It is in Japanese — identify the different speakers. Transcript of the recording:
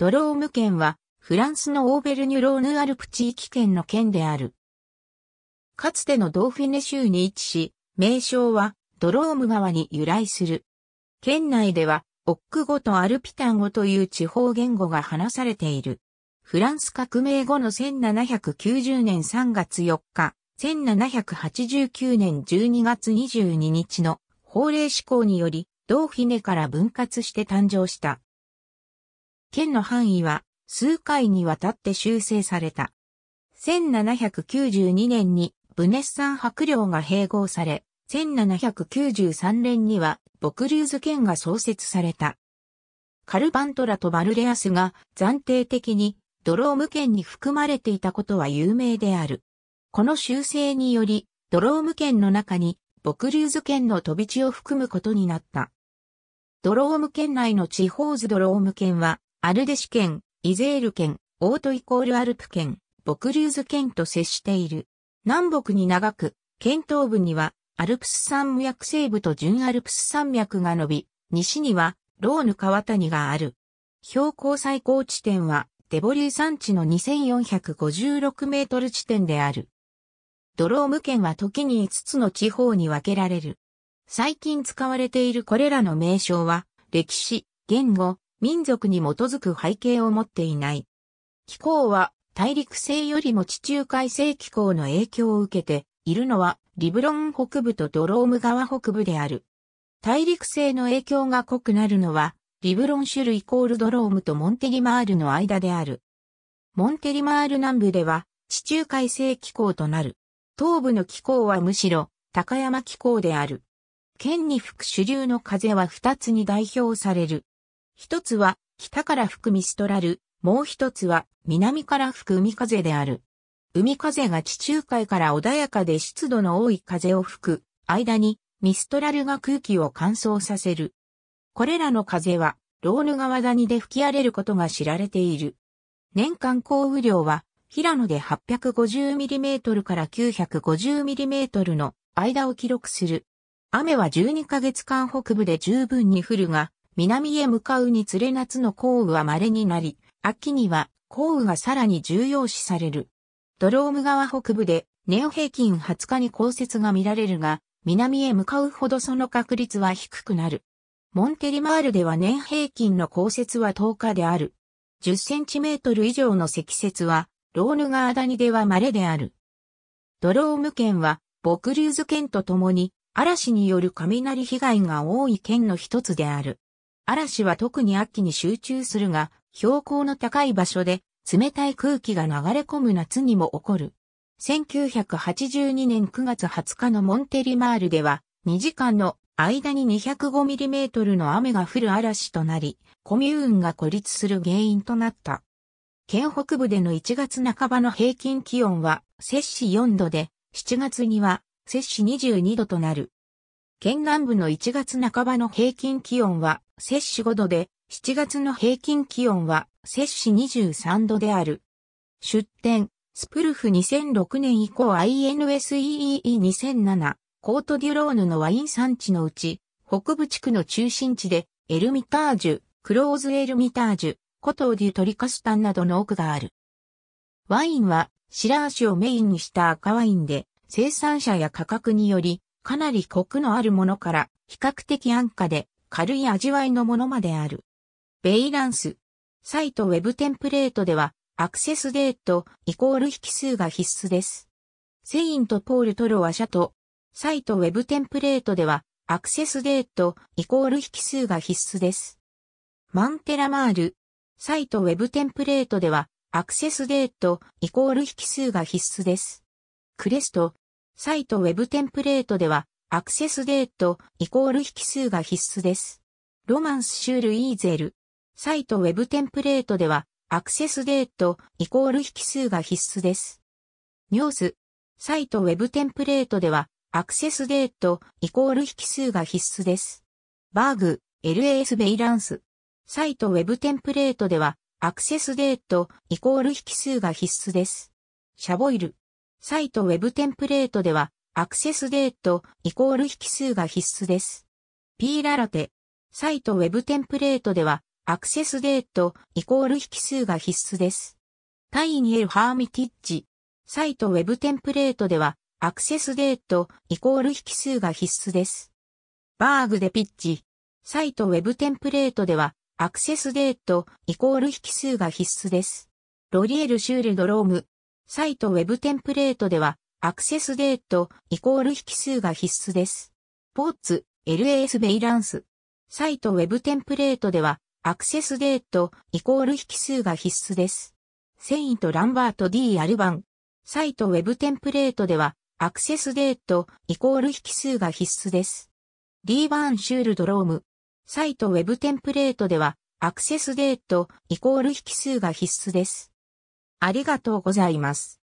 Speaker 1: ドローム県は、フランスのオーベルニュローヌアルプ地域圏の県である。かつてのドーフィネ州に位置し、名称はドローム川に由来する。県内では、オック語とアルピタン語という地方言語が話されている。フランス革命後の1790年3月4日、1789年12月22日の法令施行により、ドーフィネから分割して誕生した。県の範囲は数回にわたって修正された。1792年にブネッサン白領が併合され、1793年にはボ竜ズ県が創設された。カルバントラとバルレアスが暫定的にドローム県に含まれていたことは有名である。この修正により、ドローム県の中にボ竜ズ県の飛び地を含むことになった。ドローム県内の地方図ドローム県はアルデシュ県、イゼール県、オートイコールアルプ県、ボクリューズ県と接している。南北に長く、県東部にはアルプス山脈西部と準アルプス山脈が伸び、西にはローヌ川谷がある。標高最高地点はデボリー山地の2456メートル地点である。ドローム県は時に5つの地方に分けられる。最近使われているこれらの名称は、歴史、言語、民族に基づく背景を持っていない。気候は大陸性よりも地中海性気候の影響を受けているのはリブロン北部とドローム川北部である。大陸性の影響が濃くなるのはリブロン種類イコールドロームとモンテリマールの間である。モンテリマール南部では地中海性気候となる。東部の気候はむしろ高山気候である。県に吹く主流の風は二つに代表される。一つは、北から吹くミストラル、もう一つは、南から吹く海風である。海風が地中海から穏やかで湿度の多い風を吹く、間に、ミストラルが空気を乾燥させる。これらの風は、ローヌ川谷で吹き荒れることが知られている。年間降雨量は、平野で 850mm から 950mm の間を記録する。雨は12ヶ月間北部で十分に降るが、南へ向かうにつれ夏の降雨は稀になり、秋には降雨がさらに重要視される。ドローム川北部で年平均20日に降雪が見られるが、南へ向かうほどその確率は低くなる。モンテリマールでは年平均の降雪は10日である。10センチメートル以上の積雪は、ローヌ川谷では稀である。ドローム県は、ボクルーズ県とともに、嵐による雷被害が多い県の一つである。嵐は特に秋に集中するが、標高の高い場所で冷たい空気が流れ込む夏にも起こる。1982年9月20日のモンテリマールでは、2時間の間に 205mm の雨が降る嵐となり、コミューンが孤立する原因となった。県北部での1月半ばの平均気温は摂氏4度で、7月には摂氏22度となる。県南部の1月半ばの平均気温は、摂氏5度で、7月の平均気温は、摂氏23度である。出展、スプルフ2006年以降 i n s e e 2 0 0 7コートデュローヌのワイン産地のうち、北部地区の中心地で、エルミタージュ、クローズエルミタージュ、コトーデュトリカスタンなどの奥がある。ワインは、シラー酒をメインにした赤ワインで、生産者や価格により、かなりコクのあるものから、比較的安価で軽い味わいのものまである。ベイランス。サイトウェブテンプレートでは、アクセスデートイコール引数が必須です。セイントポールトロワシャと、サイトウェブテンプレートでは、アクセスデートイコール引数が必須です。マンテラマール。サイトウェブテンプレートでは、アクセスデートイコール引数が必須です。クレスト、サイトウェブテンプレートでは、アクセスデートイコール引数が必須です。ロマンスシュールイーゼル。サイトウェブテンプレートでは、アクセスデートイコール引数が必須です。ニュース。サイトウェブテンプレートでは、アクセスデートイコール引数が必須です。バーグ、LAS ベイランス。サイトウェブテンプレートでは、アクセスデートイコール引数が必須です。シャボイル。サイトウェブテンプレートでは、アクセスデートイコール引数が必須です。p ララテ。サイトウェブテンプレートでは、アクセスデートイコール引数が必須です。タイニエルハーミティッジ。サイトウェブテンプレートでは、アクセスデートイコール引数が必須です。バーグでピッチ。サイトウェブテンプレートでは、アクセスデートイコール引数が必須です。ロリエルシュールドローム。サイトウェブテンプレートでは、アクセスデートイコール引数が必須です。ポーツ、LAS ベイランス。サイトウェブテンプレートでは、アクセスデートイコール引数が必須です。セイント・ランバート・ D・ アルバン。サイトウェブテンプレートでは、アクセスデートイコール引数が必須です。D・ バーン・シュール・ドローム。サイトウェブテンプレートでは、アクセスデートイコール引数が必須です。ありがとうございます。